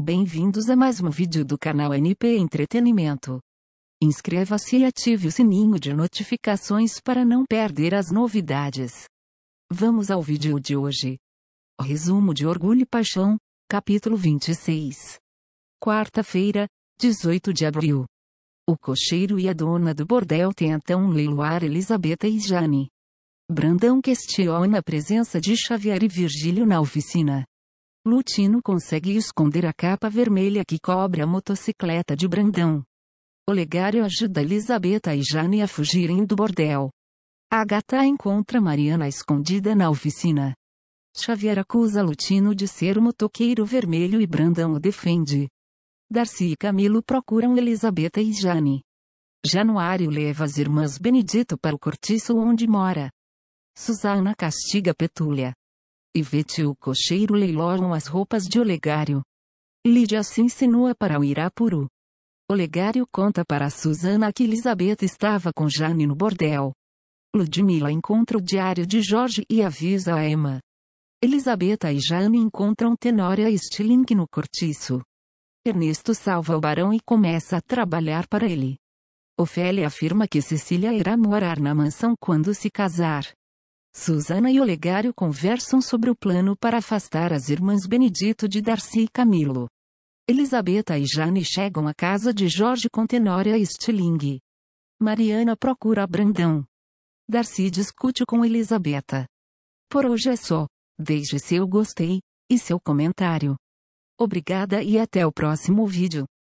Bem-vindos a mais um vídeo do canal NP Entretenimento. Inscreva-se e ative o sininho de notificações para não perder as novidades. Vamos ao vídeo de hoje. Resumo de Orgulho e Paixão, capítulo 26. Quarta-feira, 18 de abril. O cocheiro e a dona do bordel tentam leiloar Elisabetta e Jane. Brandão questiona a presença de Xavier e Virgílio na oficina. Lutino consegue esconder a capa vermelha que cobre a motocicleta de Brandão. Olegário ajuda Elizabeth e Jane a fugirem do bordel. Agatha encontra Mariana escondida na oficina. Xavier acusa Lutino de ser o motoqueiro vermelho e Brandão o defende. Darcy e Camilo procuram Elizabeth e Jane. Januário leva as irmãs Benedito para o cortiço onde mora. Susana castiga Petúlia. Ivete e o cocheiro leiloam as roupas de Olegário. Lídia se assim, insinua para o Irapuru. Olegário conta para Susana que Elizabeth estava com Jane no bordel. Ludmilla encontra o diário de Jorge e avisa a Emma. Elizabeth e Jane encontram Tenória e Stilling no cortiço. Ernesto salva o barão e começa a trabalhar para ele. Ofélia afirma que Cecília irá morar na mansão quando se casar. Susana e Olegário conversam sobre o plano para afastar as irmãs Benedito de Darcy e Camilo. Elisabetta e Jane chegam à casa de Jorge com e Stiling. Mariana procura Brandão. Darcy discute com Elisabetta. Por hoje é só. Deixe seu gostei e seu comentário. Obrigada e até o próximo vídeo.